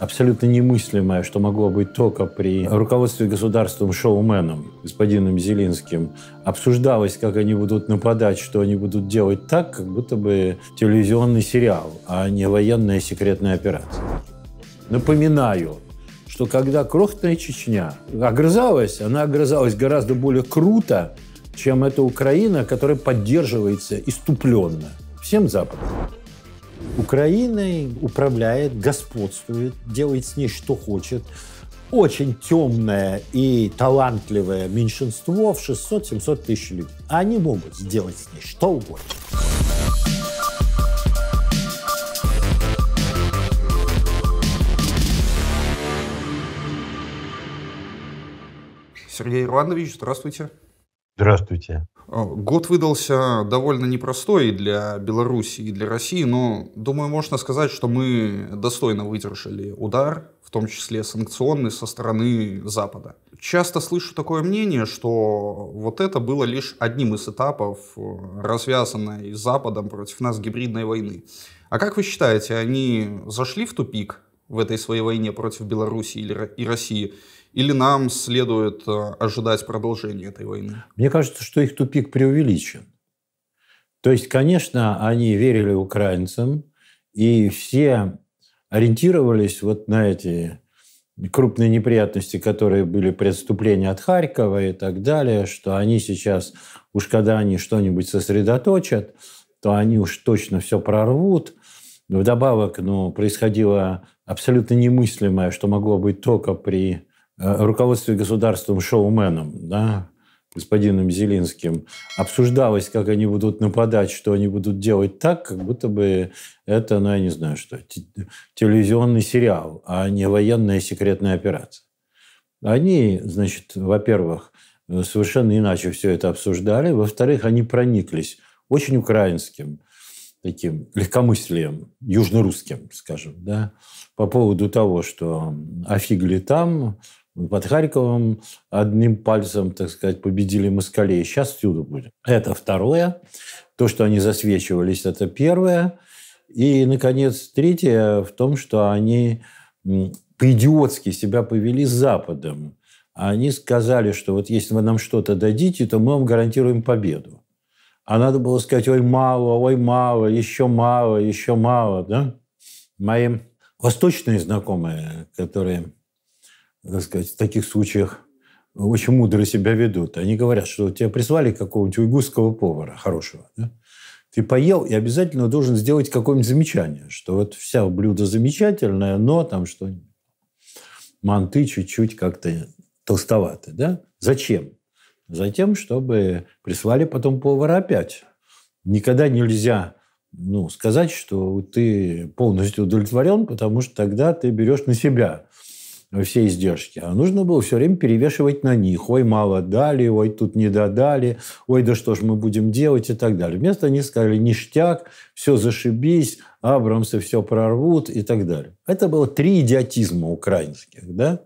абсолютно немыслимое, что могло быть только при руководстве государством шоуменом, господином Зелинским, обсуждалось, как они будут нападать, что они будут делать так, как будто бы телевизионный сериал, а не военная секретная операция. Напоминаю, что когда крохотная Чечня огрызалась, она огрызалась гораздо более круто, чем эта Украина, которая поддерживается иступленно всем Западом. Украиной управляет, господствует, делает с ней что хочет. Очень темное и талантливое меньшинство в 600-700 тысяч людей. Они могут сделать с ней что угодно. Сергей Иванович, здравствуйте. Здравствуйте. Э, год выдался довольно непростой и для Беларуси, и для России, но, думаю, можно сказать, что мы достойно выдержали удар, в том числе санкционный, со стороны Запада. Часто слышу такое мнение, что вот это было лишь одним из этапов э, развязанной Западом против нас гибридной войны. А как вы считаете, они зашли в тупик в этой своей войне против Беларуси и России? Или нам следует э, ожидать продолжения этой войны? Мне кажется, что их тупик преувеличен. То есть, конечно, они верили украинцам, и все ориентировались вот на эти крупные неприятности, которые были при отступлении от Харькова и так далее, что они сейчас, уж когда они что-нибудь сосредоточат, то они уж точно все прорвут. Вдобавок, ну, происходило абсолютно немыслимое, что могло быть только при Э, руководстве государством шоуменом, да, господином Зеленским, обсуждалось, как они будут нападать, что они будут делать так, как будто бы это, ну, я не знаю что, телевизионный сериал, а не военная секретная операция. Они, значит, во-первых, совершенно иначе все это обсуждали, во-вторых, они прониклись очень украинским таким легкомыслием, южнорусским, скажем, да, по поводу того, что офигли там, под Харьковом одним пальцем, так сказать, победили москалей. Сейчас всюду будет. Это второе. То, что они засвечивались, это первое. И, наконец, третье в том, что они по-идиотски себя повели с Западом. Они сказали, что вот если вы нам что-то дадите, то мы вам гарантируем победу. А надо было сказать, ой, мало, ой, мало, еще мало, еще мало. Да? Мои восточные знакомые, которые так сказать, в таких случаях очень мудро себя ведут. Они говорят, что тебя прислали какого-нибудь уйгурского повара хорошего. Да? Ты поел и обязательно должен сделать какое-нибудь замечание, что вот вся блюдо замечательное, но там что манты чуть-чуть как-то толстоваты. Да? Зачем? Затем, чтобы прислали потом повара опять. Никогда нельзя ну, сказать, что ты полностью удовлетворен, потому что тогда ты берешь на себя все издержки. А нужно было все время перевешивать на них. Ой, мало дали, ой, тут не додали, ой, да что ж мы будем делать и так далее. Вместо них сказали ништяк, все зашибись, Абрамсы все прорвут и так далее. Это было три идиотизма украинских. Да?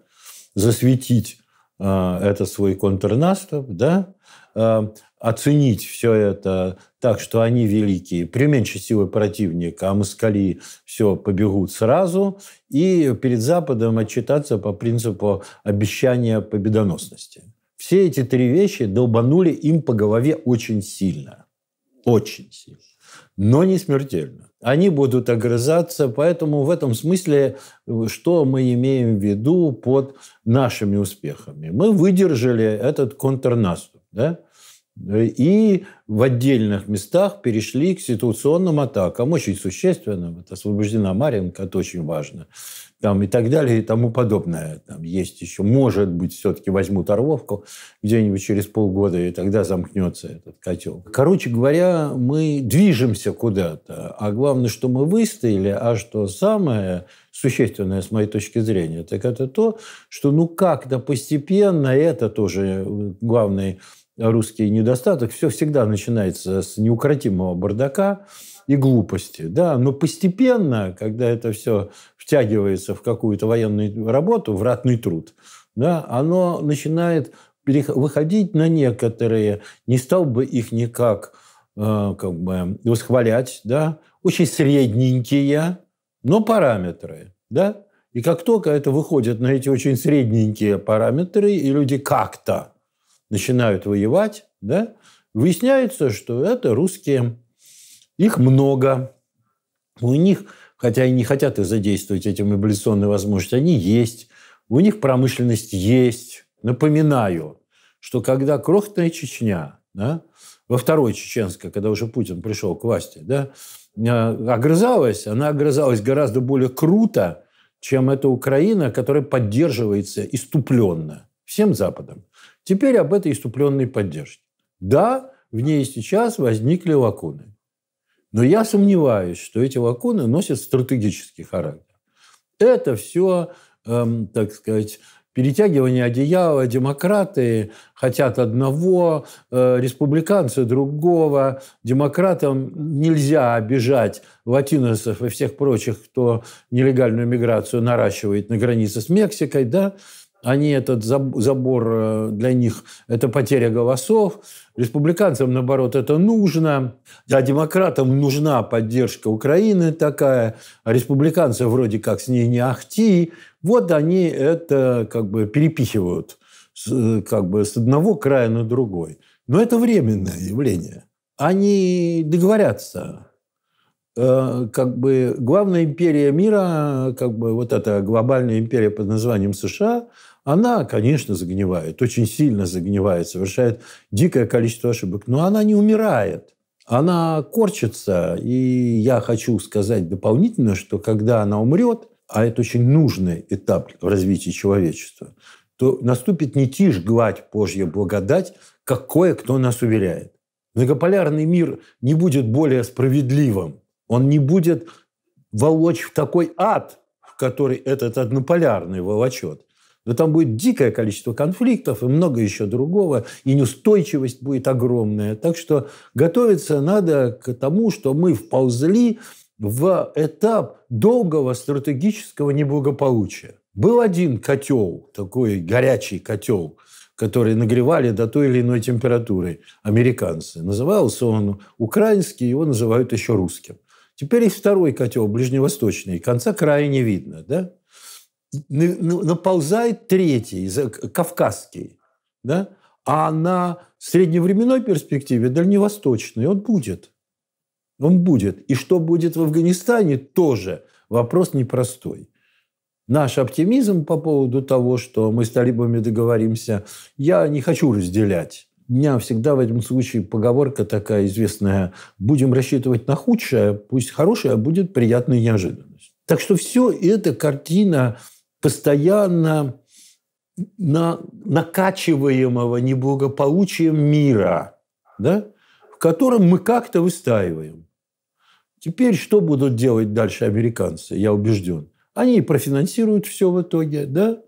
Засветить э, это свой контрнаступ, да? А, оценить все это так, что они великие, применьши силы противника, а москали все побегут сразу, и перед Западом отчитаться по принципу обещания победоносности. Все эти три вещи долбанули им по голове очень сильно. Очень сильно. Но не смертельно. Они будут огрызаться, поэтому в этом смысле, что мы имеем в виду под нашими успехами? Мы выдержали этот контрнаступ. Да? Э, и в отдельных местах перешли к ситуационным атакам, очень существенным. это освобождена Маринка, это очень важно. Там и так далее, и тому подобное. Там есть еще, может быть, все-таки возьму Орловку где-нибудь через полгода, и тогда замкнется этот котел. Короче говоря, мы движемся куда-то. А главное, что мы выстояли, а что самое существенное с моей точки зрения, так это то, что ну как-то постепенно, это тоже э, главный русский недостаток, все всегда начинается с неукротимого бардака и глупости. Да? Но постепенно, когда это все втягивается в какую-то военную работу, в ратный труд, да, оно начинает выходить на некоторые, не стал бы их никак э, как бы восхвалять, да, очень средненькие, но параметры, да, и как только это выходит на эти очень средненькие параметры, и люди как-то начинают воевать, да, выясняется, что это русские. Их много. У них, хотя и не хотят их задействовать, эти мобилизационные возможности, они есть. У них промышленность есть. Напоминаю, что когда крохотная Чечня, да, во второй чеченской, когда уже Путин пришел к власти, да, э, огрызалась, она огрызалась гораздо более круто, чем эта Украина, которая поддерживается иступленно всем Западом. Теперь об этой иступленной поддержке. Да, в ней сейчас возникли лакуны. Но я сомневаюсь, что эти лакуны носят стратегический характер. Это все, эм, так сказать, перетягивание одеяла, демократы хотят одного, э, республиканцы другого. Демократам нельзя обижать латиносов и всех прочих, кто нелегальную миграцию наращивает на границе с Мексикой. Да? Они этот забор э, для них – это потеря голосов. Республиканцам, наоборот, это нужно. А демократам нужна поддержка Украины такая. А республиканцы вроде как с ней не ахти. Вот они это как бы перепихивают э, как бы с одного края на другой. Но это временное явление. Они договорятся э, как бы главная империя мира, как бы вот эта глобальная империя под названием США, она, конечно, загнивает, очень сильно загнивает, совершает дикое количество ошибок, но она не умирает. Она корчится, и я хочу сказать дополнительно, что когда она умрет, а это очень нужный этап в развитии человечества, то наступит не тишь, гладь, Божья благодать, как кое-кто нас уверяет. Многополярный мир не будет более справедливым. Он не будет волочь в такой ад, в который этот однополярный волочет. Но там будет дикое количество конфликтов и много еще другого, и неустойчивость будет огромная. Так что готовиться надо к тому, что мы вползли в этап долгого стратегического неблагополучия. Был один котел, такой горячий котел, который нагревали до той или иной температуры американцы. Назывался он украинский, его называют еще русским. Теперь есть второй котел, ближневосточный, конца края не видно, да? наползает третий, кавказский, да? а на средневременной перспективе дальневосточный он будет. Он будет. И что будет в Афганистане, тоже вопрос непростой. Наш оптимизм по поводу того, что мы с талибами договоримся, я не хочу разделять. У меня всегда в этом случае поговорка такая известная. Будем рассчитывать на худшее, пусть хорошее а будет приятной неожиданностью. Так что все это картина постоянно на, накачиваемого неблагополучием мира, да, в котором мы как-то выстаиваем. Теперь что будут делать дальше американцы, я убежден? Они профинансируют все в итоге, да?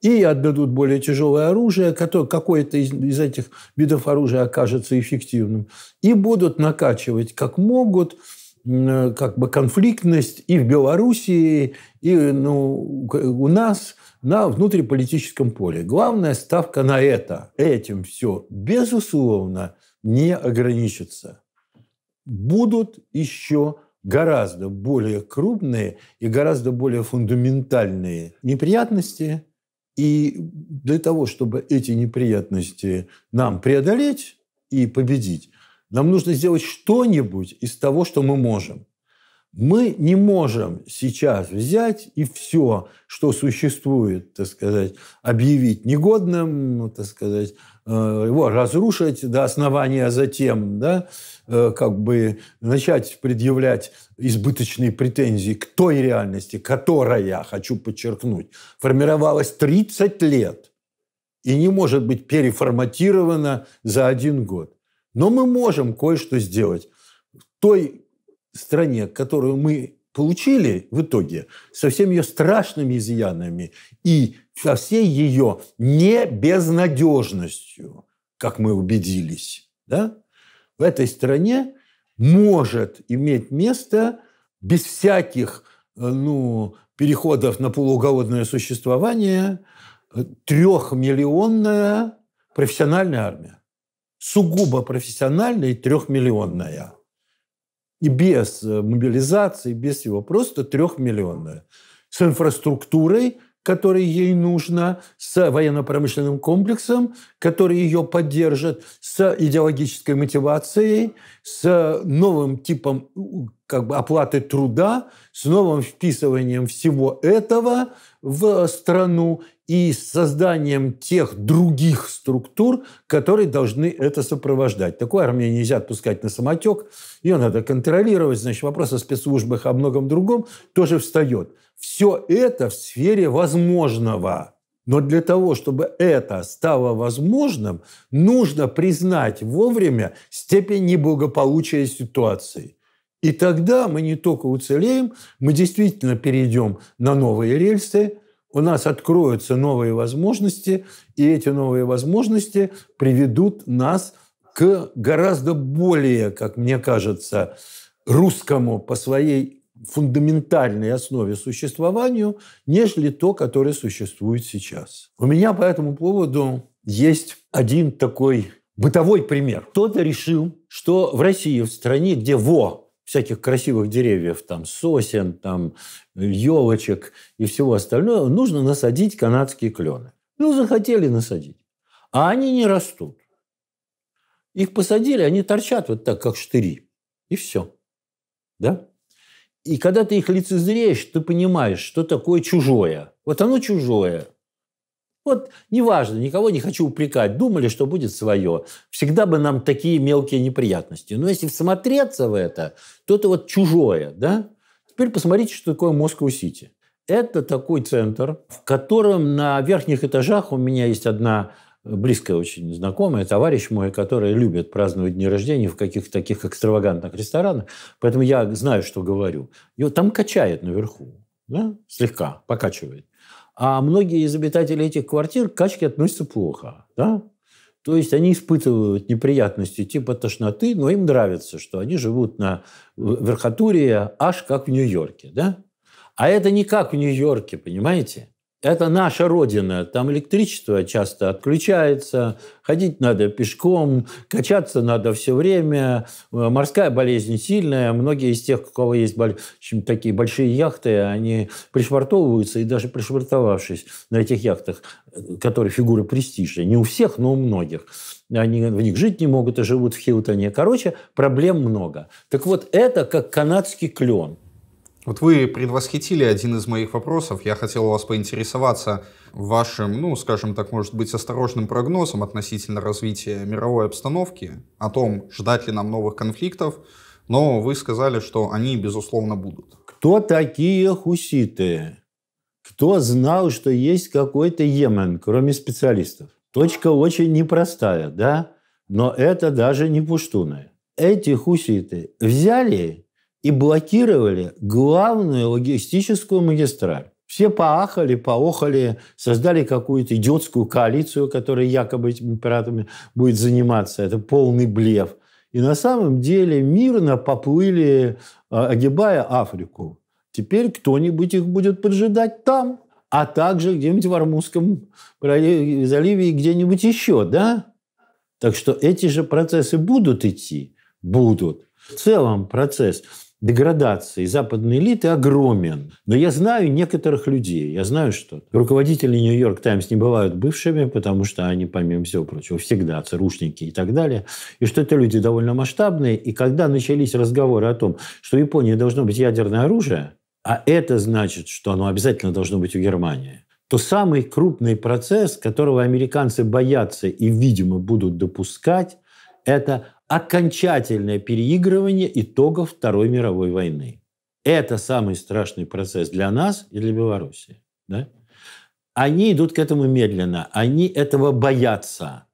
и отдадут более тяжелое оружие, которое, какое-то из, из этих видов оружия окажется эффективным, и будут накачивать как могут – Э, как бы конфликтность и в Белоруссии, и ну, у нас на внутриполитическом поле. Главная ставка на это. Этим все, безусловно, не ограничится. Будут еще гораздо более крупные и гораздо более фундаментальные неприятности. И для того, чтобы эти неприятности нам преодолеть и победить, нам нужно сделать что-нибудь из того, что мы можем. Мы не можем сейчас взять и все, что существует, так сказать, объявить негодным, так сказать, э, его разрушить до основания, а затем да, э, как бы начать предъявлять избыточные претензии к той реальности, которая, хочу подчеркнуть, формировалась 30 лет и не может быть переформатирована за один год. Но мы можем кое-что сделать. В той стране, которую мы получили в итоге, со всеми ее страшными изъянами и со всей ее не безнадежностью, как мы убедились, да, в этой стране может иметь место без всяких э, ну, переходов на полуголодное существование э, трехмиллионная профессиональная армия сугубо профессиональная и трехмиллионная. И без э, мобилизации, без его просто трехмиллионная. С инфраструктурой, которая ей нужна, с военно-промышленным комплексом, который ее поддержит, с идеологической мотивацией, с новым типом как бы, оплаты труда, с новым вписыванием всего этого в страну и созданием тех других структур, которые должны это сопровождать. Такую армию нельзя отпускать на самотек, ее надо контролировать, значит, вопрос о спецслужбах, о многом другом тоже встает. Все это в сфере возможного. Но для того, чтобы это стало возможным, нужно признать вовремя степень неблагополучия ситуации. И тогда мы не только уцелеем, мы действительно перейдем на новые рельсы – у нас откроются новые возможности, и эти новые возможности приведут нас к гораздо более, как мне кажется, русскому по своей фундаментальной основе существованию, нежели то, которое существует сейчас. У меня по этому поводу есть один такой бытовой пример. Кто-то решил, что в России, в стране, где ВО всяких красивых деревьев, там, сосен, там, елочек и всего остального, нужно насадить канадские клены. Ну, захотели насадить. А они не растут. Их посадили, они торчат вот так, как штыри. И все. Да? И когда ты их лицезреешь, ты понимаешь, что такое чужое. Вот оно чужое. Вот неважно, никого не хочу упрекать. Думали, что будет свое. Всегда бы нам такие мелкие неприятности. Но если всмотреться в это, то это вот чужое. Да? Теперь посмотрите, что такое Москва-Сити. Это такой центр, в котором на верхних этажах у меня есть одна э, близкая очень знакомая, товарищ мой, который любит праздновать дни рождения в каких-то таких экстравагантных ресторанах. Поэтому я знаю, что говорю. Ее там качает наверху. Да? Слегка покачивает. А многие из обитателей этих квартир к качке относятся плохо. Да? То есть они испытывают неприятности типа тошноты, но им нравится, что они живут на верхотуре аж как в Нью-Йорке. Да? А это не как в Нью-Йорке, понимаете? Это наша родина. Там электричество часто отключается, ходить надо пешком, качаться надо все время. Э, морская болезнь сильная. Многие из тех, у кого есть такие большие яхты, они пришвартовываются, и даже пришвартовавшись на этих яхтах, э, которые фигуры престижа, не у всех, но у многих, они в них жить не могут и живут в Хилтоне. Короче, проблем много. Так вот, это как канадский клен – вот вы предвосхитили один из моих вопросов. Я хотел у вас поинтересоваться вашим, ну, скажем так, может быть, осторожным прогнозом относительно развития мировой обстановки, о том, ждать ли нам новых конфликтов, но вы сказали, что они, безусловно, будут. Кто такие хуситы? Кто знал, что есть какой-то Йемен, кроме специалистов? Точка очень непростая, да? Но это даже не пуштуны. Эти хуситы взяли и блокировали главную логистическую магистраль. Все поахали, поохали, создали какую-то идиотскую коалицию, которая якобы этими пиратами будет заниматься. Это полный блеф. И на самом деле мирно поплыли, а, огибая Африку. Теперь кто-нибудь их будет поджидать там, а также где-нибудь в Армузском заливе и где-нибудь еще, да? Так что эти же процессы будут идти? Будут. В целом процесс деградации западной элиты огромен. Но я знаю некоторых людей, я знаю, что руководители Нью-Йорк Таймс не бывают бывшими, потому что они, помимо всего прочего, всегда царушники и так далее. И что это люди довольно масштабные. И когда начались разговоры о том, что в Японии должно быть ядерное оружие, а это значит, что оно обязательно должно быть у Германии, то самый крупный процесс, которого американцы боятся и, видимо, будут допускать, это окончательное переигрывание итогов Второй мировой войны. Это самый страшный процесс для нас и для Белоруссии. Да? Они идут к этому медленно, они этого боятся.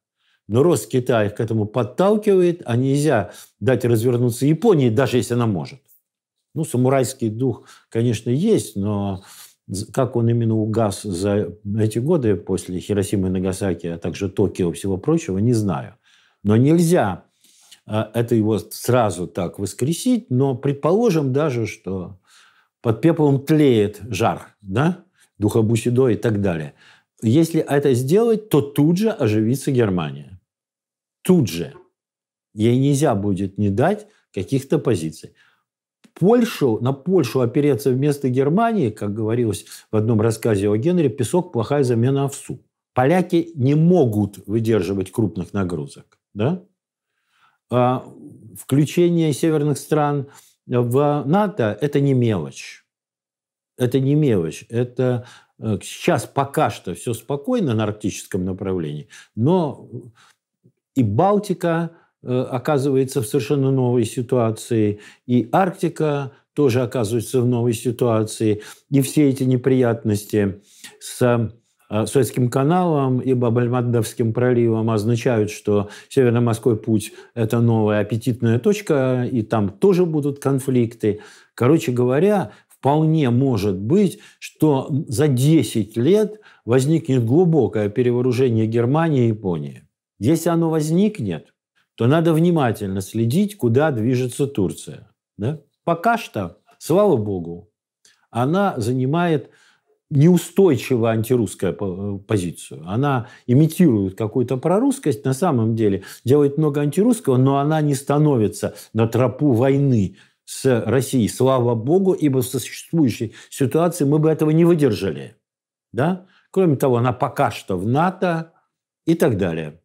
Но рост Китая их к этому подталкивает, а нельзя дать развернуться Японии, даже если она может. Ну, самурайский дух, конечно, есть, но как он именно угас за эти годы после Хиросимы и Нагасаки, а также Токио и всего прочего, не знаю. Но нельзя а, это его сразу так воскресить, но предположим даже, что под пеплом тлеет жар, да, духобусидо и так далее. Если это сделать, то тут же оживится Германия. Тут же. Ей нельзя будет не дать каких-то позиций. Польшу, на Польшу опереться вместо Германии, как говорилось в одном рассказе о Генри, песок – плохая замена овсу. Поляки не могут выдерживать крупных нагрузок. Да? А, включение северных стран в НАТО – это не мелочь. Это не мелочь. Это э, сейчас пока что все спокойно на арктическом направлении, но и Балтика э, оказывается в совершенно новой ситуации, и Арктика тоже оказывается в новой ситуации, и все эти неприятности с Э, Суэцким каналом и Бабальмадовским проливом означают, что Северно-Морской путь – это новая аппетитная точка, и там тоже будут конфликты. Короче говоря, вполне может быть, что за 10 лет возникнет глубокое перевооружение Германии и Японии. Если оно возникнет, то надо внимательно следить, куда движется Турция. Да? Пока что, слава богу, она занимает неустойчиво антирусская э, позицию. Она имитирует какую-то прорусскость, на самом деле делает много антирусского, но она не становится на тропу войны с Россией. Слава богу, ибо в существующей ситуации мы бы этого не выдержали. Да? Кроме того, она пока что в НАТО и так далее.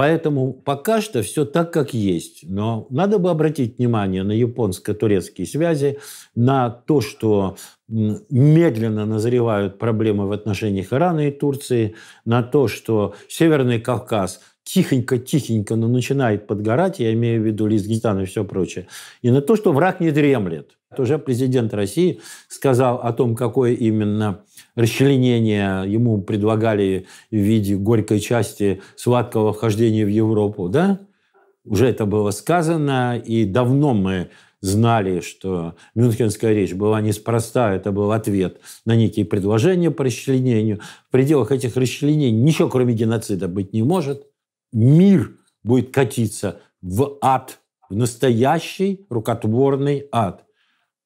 Поэтому пока что все так, как есть. Но надо бы обратить внимание на японско-турецкие связи, на то, что медленно назревают проблемы в отношениях Ирана и Турции, на то, что Северный Кавказ тихонько-тихонько, но начинает подгорать, я имею в виду Лизгитан и все прочее, и на то, что враг не дремлет. Тоже президент России сказал о том, какое именно расчленение ему предлагали в виде горькой части сладкого вхождения в Европу, да? Уже это было сказано, и давно мы знали, что Мюнхенская речь была неспроста, это был ответ на некие предложения по расчленению. В пределах этих расчленений ничего, кроме геноцида, быть не может. Мир будет катиться в ад, в настоящий рукотворный ад.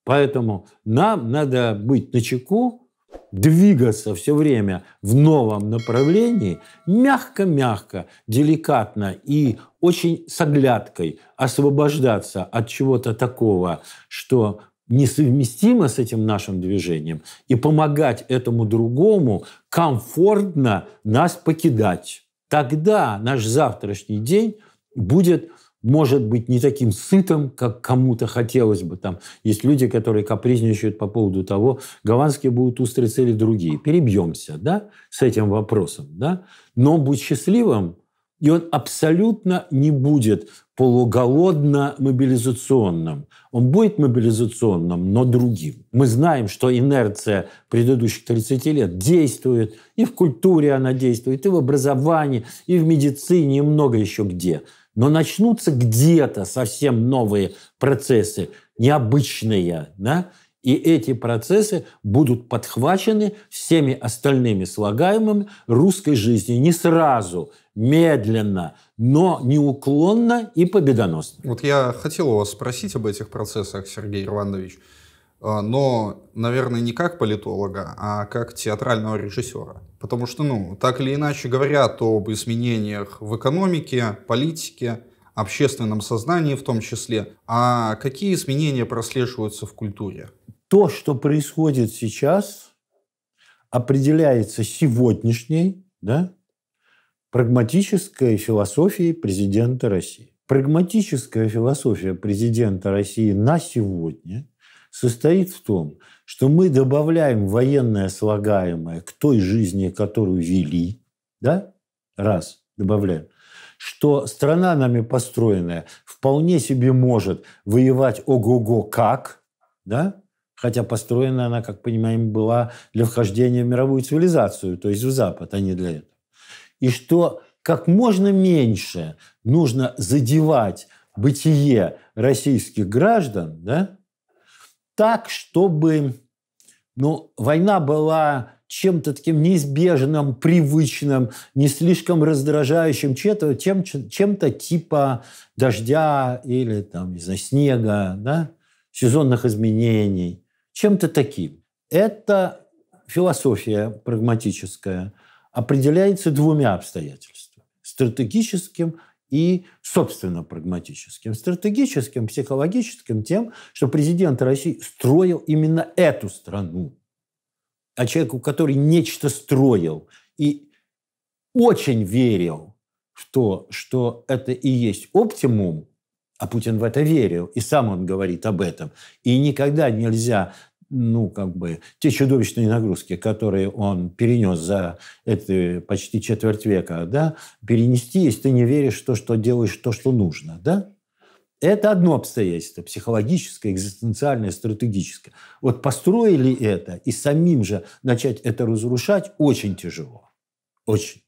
Поэтому нам надо быть начеку, двигаться все время в новом направлении, мягко-мягко, деликатно и очень с оглядкой освобождаться от чего-то такого, что несовместимо с этим нашим движением, и помогать этому другому комфортно нас покидать. Тогда наш завтрашний день будет может быть, не таким сытым, как кому-то хотелось бы. Там есть люди, которые капризничают по поводу того, гаванские будут устрицы или другие. Перебьемся да, с этим вопросом. Да? Но будет счастливым, и он абсолютно не будет полуголодно-мобилизационным. Он будет мобилизационным, но другим. Мы знаем, что инерция предыдущих 30 лет действует, и в культуре она действует, и в образовании, и в медицине, и много еще где – но начнутся где-то совсем новые процессы, необычные, да? И эти процессы будут подхвачены всеми остальными слагаемыми русской жизни. Не сразу, медленно, но неуклонно и победоносно. Вот я хотел у вас спросить об этих процессах, Сергей Ирландович. А, но, наверное, не как политолога, а как театрального режиссера. Потому что, ну, так или иначе говорят об изменениях в экономике, политике, общественном сознании в том числе. А какие изменения прослеживаются в культуре? То, что происходит сейчас, определяется сегодняшней да, прагматической философией президента России. Прагматическая философия президента России на сегодня – состоит в том, что мы добавляем военное слагаемое к той жизни, которую вели, да, раз, добавляем, что страна нами построенная вполне себе может воевать ого-го как, да, хотя построена она, как понимаем, была для вхождения в мировую цивилизацию, то есть в Запад, а не для этого. И что как можно меньше нужно задевать бытие российских граждан, да, так, чтобы ну, война была чем-то таким неизбежным, привычным, не слишком раздражающим, чем-то, чем, то чем типа дождя или там, не знаю, снега, да? сезонных изменений, чем-то таким. Это философия прагматическая определяется двумя обстоятельствами – стратегическим и, собственно, прагматическим, стратегическим, психологическим тем, что президент России строил именно эту страну. А человеку, который нечто строил и очень верил, что, что это и есть оптимум, а Путин в это верил, и сам он говорит об этом. И никогда нельзя ну, как бы, те чудовищные нагрузки, которые он перенес за это почти четверть века, да, перенести, если ты не веришь в то, что делаешь то, что нужно, да? Это одно обстоятельство, психологическое, экзистенциальное, стратегическое. Вот построили это, и самим же начать это разрушать очень тяжело. Очень.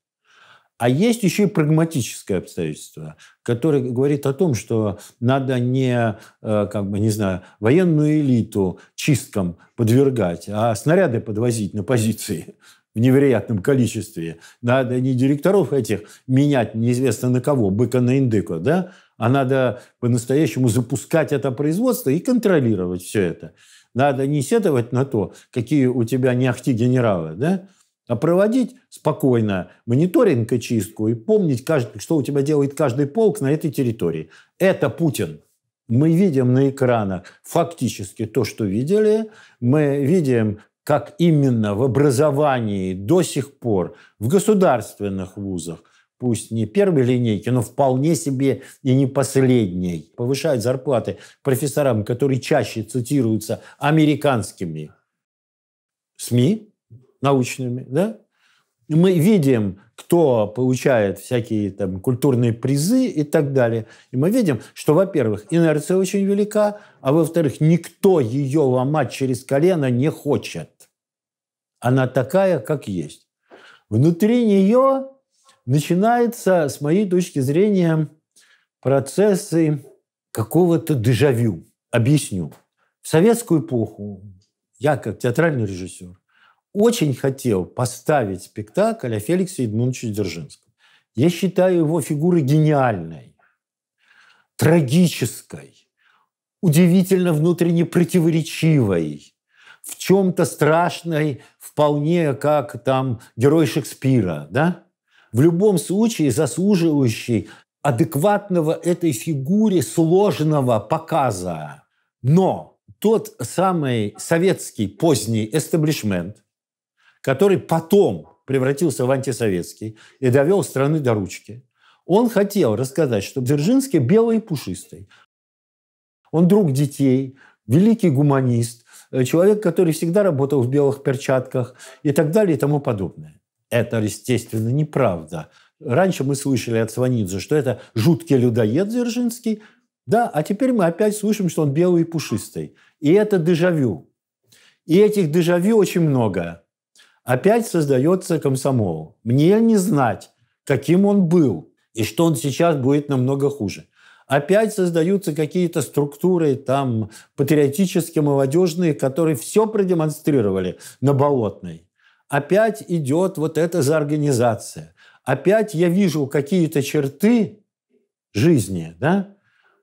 А есть еще и прагматическое обстоятельство, которое говорит о том, что надо не, э, как бы, не знаю, военную элиту чисткам подвергать, а снаряды подвозить на позиции в невероятном количестве. Надо не директоров этих менять неизвестно на кого, быка на индыку, да? а надо по-настоящему запускать это производство и контролировать все это. Надо не сетовать на то, какие у тебя не ахти генералы, да? А проводить спокойно мониторинг и чистку и помнить, каждый, что у тебя делает каждый полк на этой территории. Это Путин. Мы видим на экранах фактически то, что видели. Мы видим, как именно в образовании до сих пор в государственных вузах – пусть не первой линейки, но вполне себе и не последней. Повышают зарплаты профессорам, которые чаще цитируются американскими СМИ, научными, да, мы видим, кто получает всякие там культурные призы и так далее. И мы видим, что, во-первых, инерция очень велика, а во-вторых, никто ее ломать через колено не хочет. Она такая, как есть. Внутри нее начинается, с моей точки зрения, процессы какого-то дежавю. Объясню. В советскую эпоху я, как театральный режиссер, очень хотел поставить спектакль о Феликсе Эдмундовиче Дзержинском. Я считаю его фигурой гениальной, трагической, удивительно внутренне противоречивой, в чем-то страшной, вполне как там герой Шекспира, да? В любом случае заслуживающий адекватного этой фигуре сложного показа. Но тот самый советский поздний эстаблишмент, который потом превратился в антисоветский и довел страны до ручки. Он хотел рассказать, что Дзержинский белый и пушистый. Он друг детей, великий гуманист, э, человек, который всегда работал в белых перчатках и так далее и тому подобное. Это, естественно, неправда. Раньше мы слышали от Сванидзе, что это жуткий людоед Дзержинский, да, а теперь мы опять слышим, что он белый и пушистый. И это дежавю. И этих дежавю очень много. Опять создается комсомол. Мне не знать, каким он был и что он сейчас будет намного хуже. Опять создаются какие-то структуры там патриотические молодежные, которые все продемонстрировали на Болотной. Опять идет вот эта заорганизация. Опять я вижу какие-то черты жизни, да,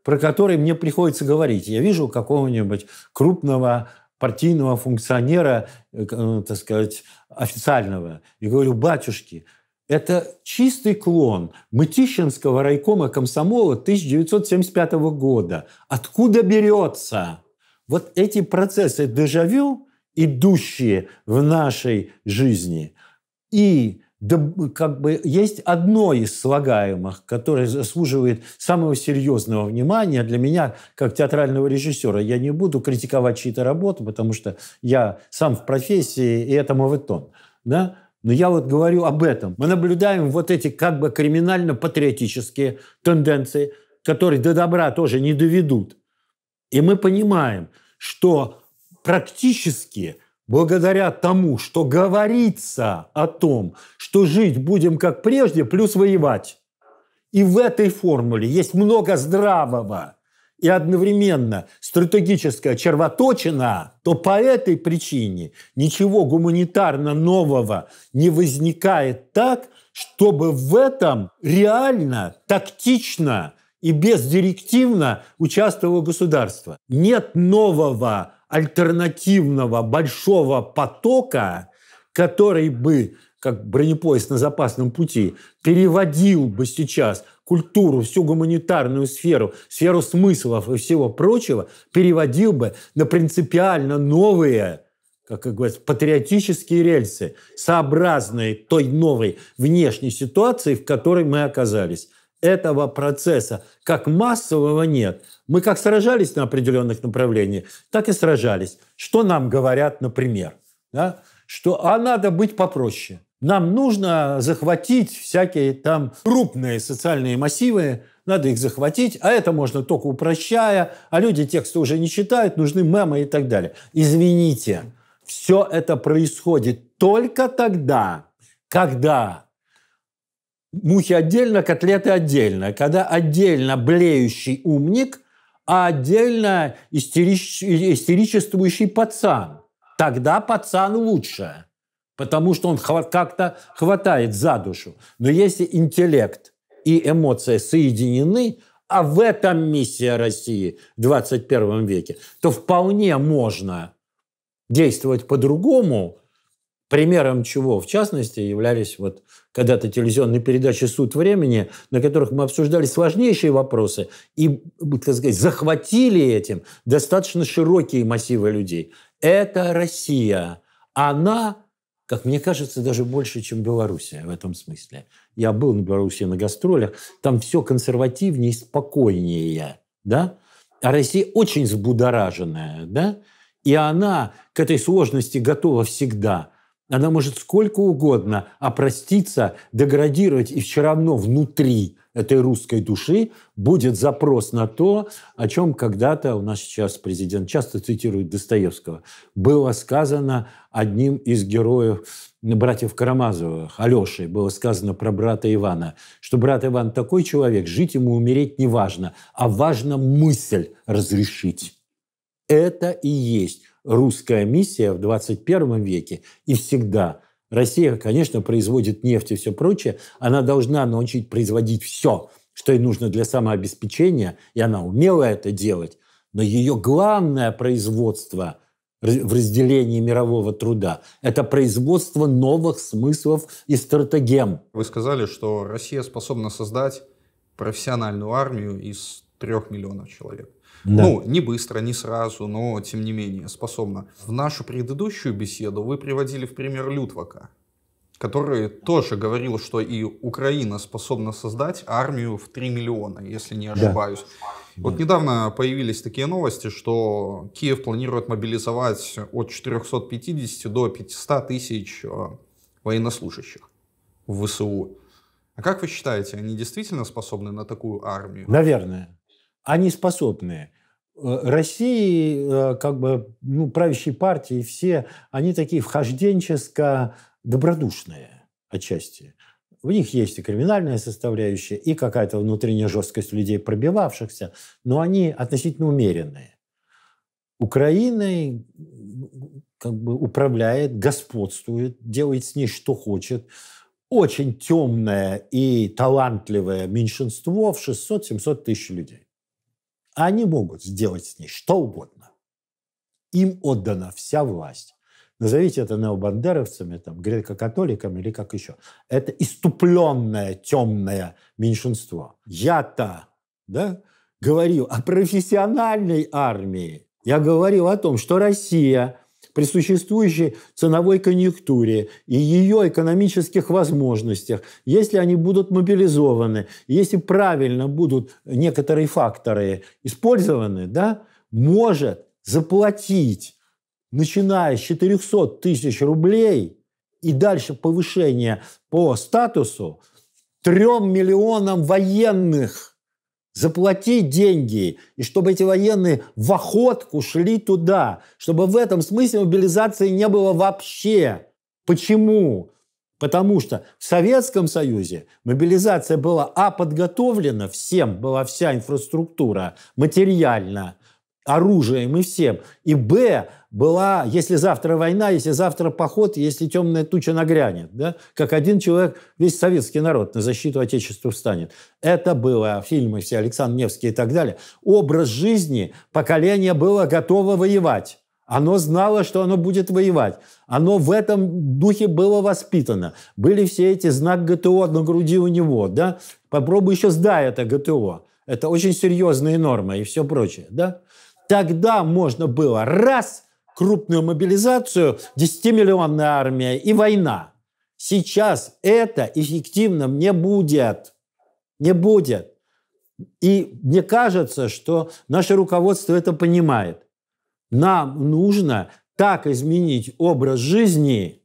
про которые мне приходится говорить. Я вижу какого-нибудь крупного партийного функционера, э, э, так сказать, официального. И говорю, батюшки, это чистый клон Мытищинского райкома комсомола 1975 года. Откуда берется? Вот эти процессы дежавю, идущие в нашей жизни, и да, как бы есть одно из слагаемых, которое заслуживает самого серьезного внимания для меня, как театрального режиссера. Я не буду критиковать чьи-то работы, потому что я сам в профессии, и это мовитон. Да? Но я вот говорю об этом. Мы наблюдаем вот эти как бы криминально-патриотические тенденции, которые до добра тоже не доведут. И мы понимаем, что практически благодаря тому, что говорится о том, что жить будем как прежде, плюс воевать. И в этой формуле есть много здравого и одновременно стратегическая червоточина, то по этой причине ничего гуманитарно нового не возникает так, чтобы в этом реально, тактично и бездирективно участвовало государство. Нет нового альтернативного большого потока, который бы, как бронепоезд на запасном пути, переводил бы сейчас культуру, всю гуманитарную сферу, сферу смыслов и всего прочего, переводил бы на принципиально новые как говорится, патриотические рельсы, сообразные той новой внешней ситуации, в которой мы оказались. Этого процесса как массового нет, мы как сражались на определенных направлениях, так и сражались. Что нам говорят, например? Да? Что а надо быть попроще. Нам нужно захватить всякие там крупные социальные массивы, надо их захватить, а это можно только упрощая, а люди тексты уже не читают, нужны мемы и так далее. Извините, все это происходит только тогда, когда мухи отдельно, котлеты отдельно, когда отдельно блеющий умник а отдельно истерич... истеричествующий пацан. Тогда пацан лучше, потому что он хва... как-то хватает за душу. Но если интеллект и эмоция соединены, а в этом миссия России в 21 веке, то вполне можно действовать по-другому, примером чего, в частности, являлись вот когда-то телевизионные передачи «Суд времени», на которых мы обсуждали сложнейшие вопросы и, так сказать, захватили этим достаточно широкие массивы людей. Это Россия. Она как мне кажется, даже больше, чем Белоруссия в этом смысле. Я был на Белоруссии на гастролях, там все консервативнее и спокойнее, да? А Россия очень взбудораженная, да? И она к этой сложности готова всегда. Она может сколько угодно опроститься, деградировать, и все равно внутри этой русской души будет запрос на то, о чем когда-то у нас сейчас президент часто цитирует Достоевского, было сказано одним из героев братьев Карамазовых, Алешей, было сказано про брата Ивана, что брат Иван такой человек, жить ему, умереть не важно, а важно мысль разрешить. Это и есть русская миссия в 21 веке и всегда. Россия, конечно, производит нефть и все прочее. Она должна научить производить все, что ей нужно для самообеспечения, и она умела это делать. Но ее главное производство в разделении мирового труда – это производство новых смыслов и стратегем. Вы сказали, что Россия способна создать профессиональную армию из трех миллионов человек. Да. Ну, не быстро, не сразу, но тем не менее способна. В нашу предыдущую беседу вы приводили в пример Лютвака, который тоже говорил, что и Украина способна создать армию в 3 миллиона, если не ошибаюсь. Да. Вот недавно появились такие новости, что Киев планирует мобилизовать от 450 до 500 тысяч э, военнослужащих в ВСУ. А как вы считаете, они действительно способны на такую армию? Наверное. Они способны. Э, России, э, как бы, ну, правящей партии, все, они такие вхожденческо добродушные отчасти. В них есть и криминальная составляющая, и какая-то внутренняя жесткость людей, пробивавшихся, но они относительно умеренные. Украиной как бы управляет, господствует, делает с ней что хочет. Очень темное и талантливое меньшинство в 600-700 тысяч людей. Они могут сделать с ней что угодно. Им отдана вся власть. Назовите это необандеровцами, там, греко-католиками или как еще. Это иступленное темное меньшинство. Я-то да, говорил о профессиональной армии. Я говорил о том, что Россия при существующей ценовой конъюнктуре и ее экономических возможностях, если они будут мобилизованы, если правильно будут некоторые факторы использованы, да, может заплатить, начиная с 400 тысяч рублей и дальше повышение по статусу, трем миллионам военных – Заплати деньги, и чтобы эти военные в охотку шли туда, чтобы в этом смысле мобилизации не было вообще. Почему? Потому что в Советском Союзе мобилизация была а подготовлена всем, была вся инфраструктура материально, оружием и всем, и б была, если завтра война, если завтра поход, если темная туча нагрянет, да, как один человек, весь советский народ на защиту Отечества встанет. Это было, а фильмы все, Александр Невский и так далее. Образ жизни поколения было готово воевать. Оно знало, что оно будет воевать. Оно в этом духе было воспитано. Были все эти знак ГТО на груди у него. Да? Попробуй еще сдай это ГТО. Это очень серьезные нормы и все прочее. Да? Тогда можно было раз – крупную мобилизацию, 10-миллионная армия и война. Сейчас это эффективным не будет. Не будет. И мне кажется, что наше руководство это понимает. Нам нужно так изменить образ жизни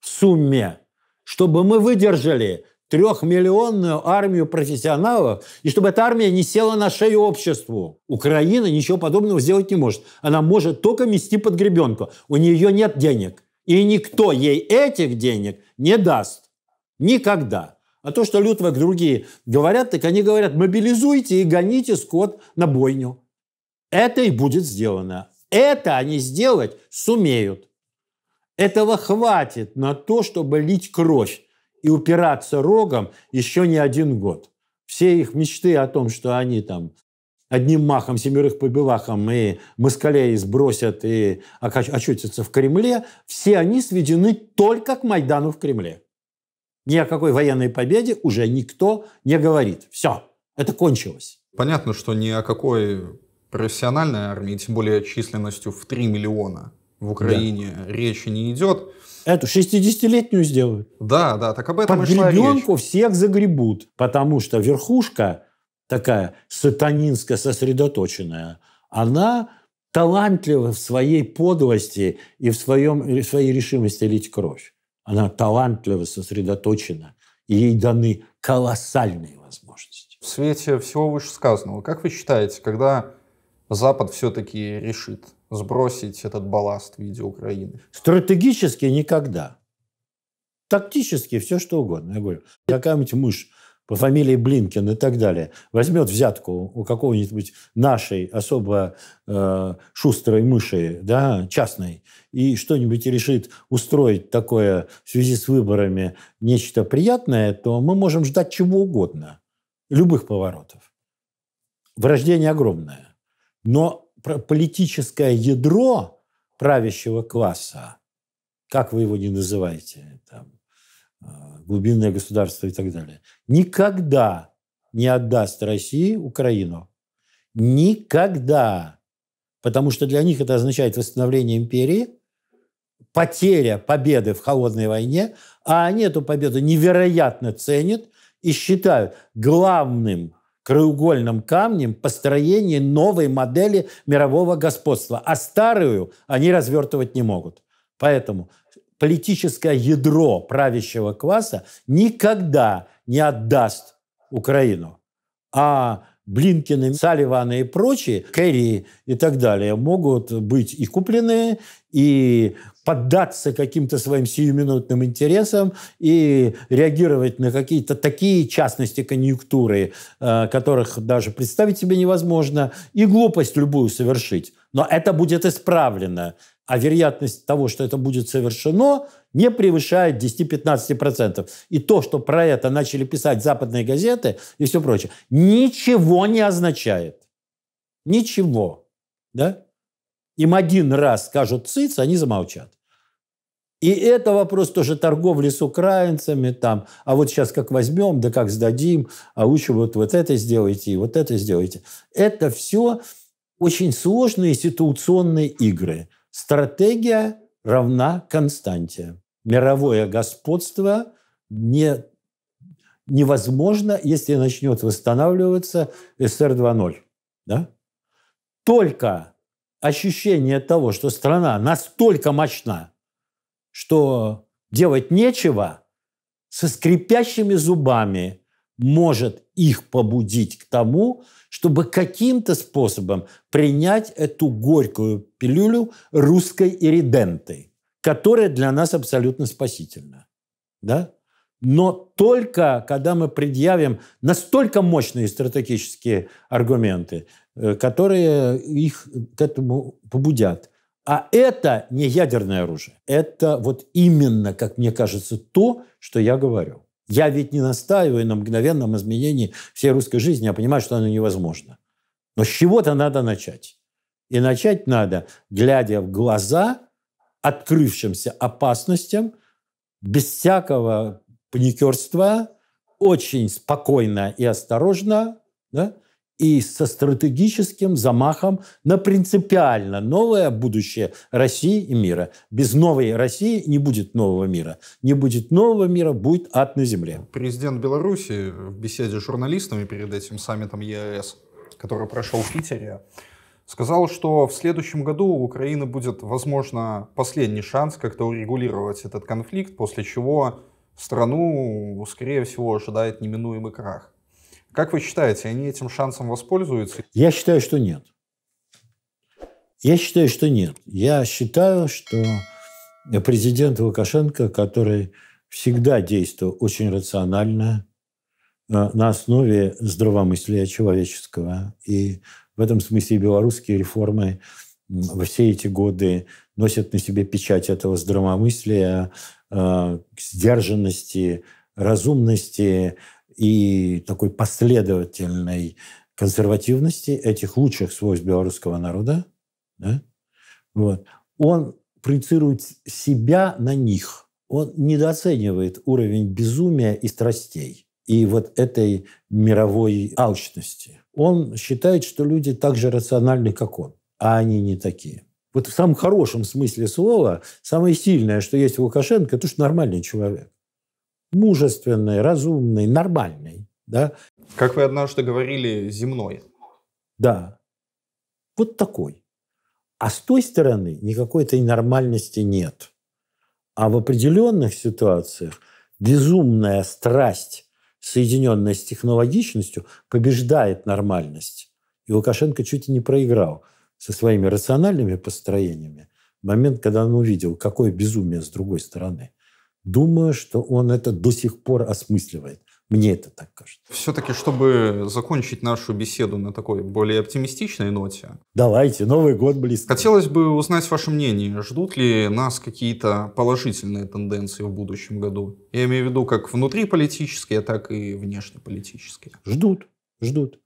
в сумме, чтобы мы выдержали трехмиллионную армию профессионалов, и чтобы эта армия не села на шею обществу. Украина ничего подобного сделать не может. Она может только мести под гребенку. У нее нет денег. И никто ей этих денег не даст. Никогда. А то, что Лютвак другие говорят, так они говорят, мобилизуйте и гоните скот на бойню. Это и будет сделано. Это они сделать сумеют. Этого хватит на то, чтобы лить кровь и упираться рогом еще не один год. Все их мечты о том, что они там одним махом, семерых побелахом и москалей сбросят и очутятся в Кремле, все они сведены только к Майдану в Кремле. Ни о какой военной победе уже никто не говорит. Все, это кончилось. Понятно, что ни о какой профессиональной армии, тем более численностью в 3 миллиона, в Украине да. речи не идет. Эту 60-летнюю сделают. Да, да, так об этом Под и шла гребенку речь. всех загребут, потому что верхушка такая сатанинская, сосредоточенная, она талантлива в своей подлости и в, своем, в своей решимости лить кровь. Она талантливо сосредоточена, и ей даны колоссальные возможности. В свете всего вышесказанного, как вы считаете, когда Запад все-таки решит сбросить этот балласт в виде Украины? Стратегически никогда. Тактически все что угодно. Я говорю, какая-нибудь мышь по фамилии Блинкин и так далее, возьмет взятку у какого-нибудь нашей особо э, шустрой мыши, да, частной, и что-нибудь решит устроить такое в связи с выборами нечто приятное, то мы можем ждать чего угодно, любых поворотов. Врождение огромное. Но политическое ядро правящего класса, как вы его не называете, там, а, глубинное государство и так далее, никогда не отдаст России Украину. Никогда. Потому что для них это означает восстановление империи, потеря победы в холодной войне, а они эту победу невероятно ценят и считают главным краеугольным камнем построение новой модели мирового господства. А старую они развертывать не могут. Поэтому политическое ядро правящего класса никогда не отдаст Украину. А Блинкины, Салливаны и прочие, Керри и так далее, могут быть и куплены, и поддаться каким-то своим сиюминутным интересам и реагировать на какие-то такие частности конъюнктуры, э, которых даже представить себе невозможно, и глупость любую совершить. Но это будет исправлено. А вероятность того, что это будет совершено, не превышает 10-15%. И то, что про это начали писать западные газеты и все прочее, ничего не означает. Ничего. Да? Им один раз скажут циц, они замолчат. И это вопрос тоже торговли с украинцами, там, а вот сейчас как возьмем, да как сдадим, а лучше вот, вот это сделайте и вот это сделайте. Это все очень сложные ситуационные игры. Стратегия равна константе мировое господство не, невозможно, если начнет восстанавливаться СССР 2.0. Да? Только ощущение того, что страна настолько мощна, что делать нечего, со скрипящими зубами может их побудить к тому, чтобы каким-то способом принять эту горькую пилюлю русской ириденты – которая для нас абсолютно спасительна. Да? Но только когда мы предъявим настолько мощные стратегические аргументы, э, которые их к этому побудят. А это не ядерное оружие. Это вот именно, как мне кажется, то, что я говорю. Я ведь не настаиваю на мгновенном изменении всей русской жизни. Я понимаю, что оно невозможно. Но с чего-то надо начать. И начать надо, глядя в глаза открывшимся опасностям, без всякого паникерства, очень спокойно и осторожно, да, и со стратегическим замахом на принципиально новое будущее России и мира. Без новой России не будет нового мира. Не будет нового мира, будет ад на земле. Президент Беларуси в беседе с журналистами перед этим саммитом ЕАС который прошел в Питере, сказал, что в следующем году у Украины будет, возможно, последний шанс как-то урегулировать этот конфликт, после чего страну, скорее всего, ожидает неминуемый крах. Как вы считаете, они этим шансом воспользуются? Я считаю, что нет. Я считаю, что нет. Я считаю, что президент Лукашенко, который всегда действовал очень рационально, э, на основе здравомыслия человеческого и в этом смысле белорусские реформы во все эти годы носят на себе печать этого здравомыслия, э, сдержанности, разумности и такой последовательной консервативности этих лучших свойств белорусского народа. Да? Вот. Он проецирует себя на них. Он недооценивает уровень безумия и страстей и вот этой мировой алчности. Он считает, что люди так же рациональны, как он, а они не такие. Вот в самом хорошем смысле слова самое сильное, что есть у Лукашенко, это что нормальный человек. Мужественный, разумный, нормальный. Да? Как вы однажды говорили, земной. Да. Вот такой. А с той стороны никакой этой нормальности нет. А в определенных ситуациях безумная страсть соединенная с технологичностью, побеждает нормальность. И Лукашенко чуть не проиграл со своими рациональными построениями в момент, когда он увидел, какое безумие с другой стороны. Думаю, что он это до сих пор осмысливает – мне это так кажется. Все-таки, чтобы закончить нашу беседу на такой более оптимистичной ноте. Давайте, Новый год близко. Хотелось бы узнать ваше мнение. Ждут ли нас какие-то положительные тенденции в будущем году? Я имею в виду как внутриполитические, так и внешнеполитические. Ждут, ждут.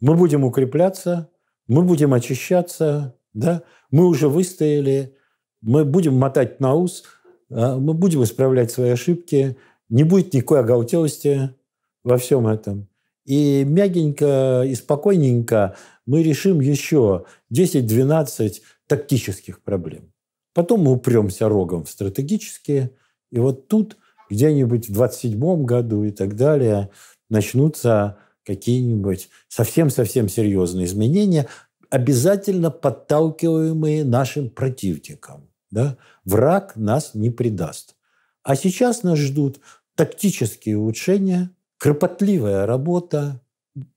Мы будем укрепляться, мы будем очищаться, да? Мы уже выстояли, мы будем мотать на ус, а, мы будем исправлять свои ошибки – не будет никакой оголтелости во всем этом. И мягенько и спокойненько мы решим еще 10-12 тактических проблем. Потом мы упремся рогом в стратегические. И вот тут где-нибудь в 27 году и так далее начнутся какие-нибудь совсем-совсем серьезные изменения, обязательно подталкиваемые нашим противником. Да? Враг нас не предаст. А сейчас нас ждут тактические улучшения, кропотливая работа,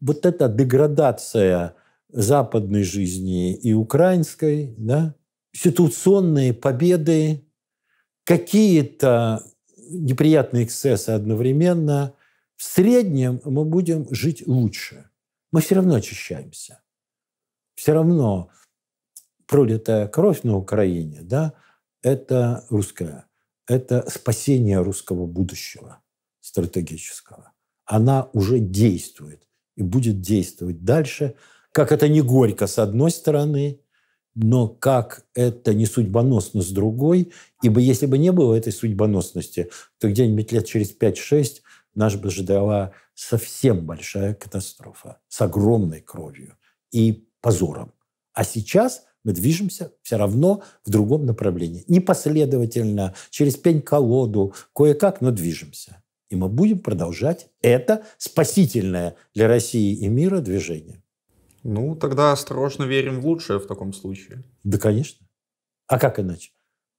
вот эта деградация западной жизни и украинской, да, ситуационные победы, какие-то неприятные эксцессы одновременно. В среднем мы будем жить лучше. Мы все равно очищаемся. Все равно пролитая кровь на Украине, да, это русская это спасение русского будущего стратегического. Она уже действует и будет действовать дальше. Как это не горько с одной стороны, но как это не судьбоносно с другой, ибо если бы не было этой судьбоносности, то где-нибудь лет через 5-6 нас бы ждала совсем большая катастрофа с огромной кровью и позором. А сейчас – мы движемся все равно в другом направлении. Непоследовательно, через пень-колоду, кое-как, но движемся. И мы будем продолжать это спасительное для России и мира движение. Ну, тогда осторожно верим в лучшее в таком случае. Да, конечно. А как иначе?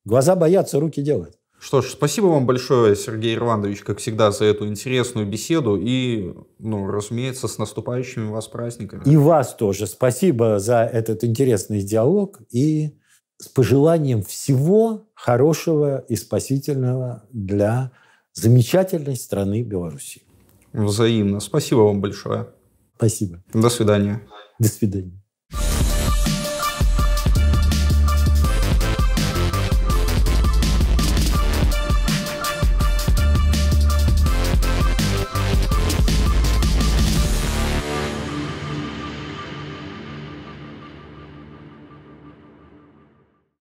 Глаза боятся, руки делают. Что ж, спасибо вам большое, Сергей Ирландович, как всегда, за эту интересную беседу и, ну, разумеется, с наступающими вас праздниками. И вас тоже. Спасибо за этот интересный диалог и с пожеланием всего хорошего и спасительного для замечательной страны Беларуси. Взаимно. Спасибо вам большое. Спасибо. До свидания. До свидания.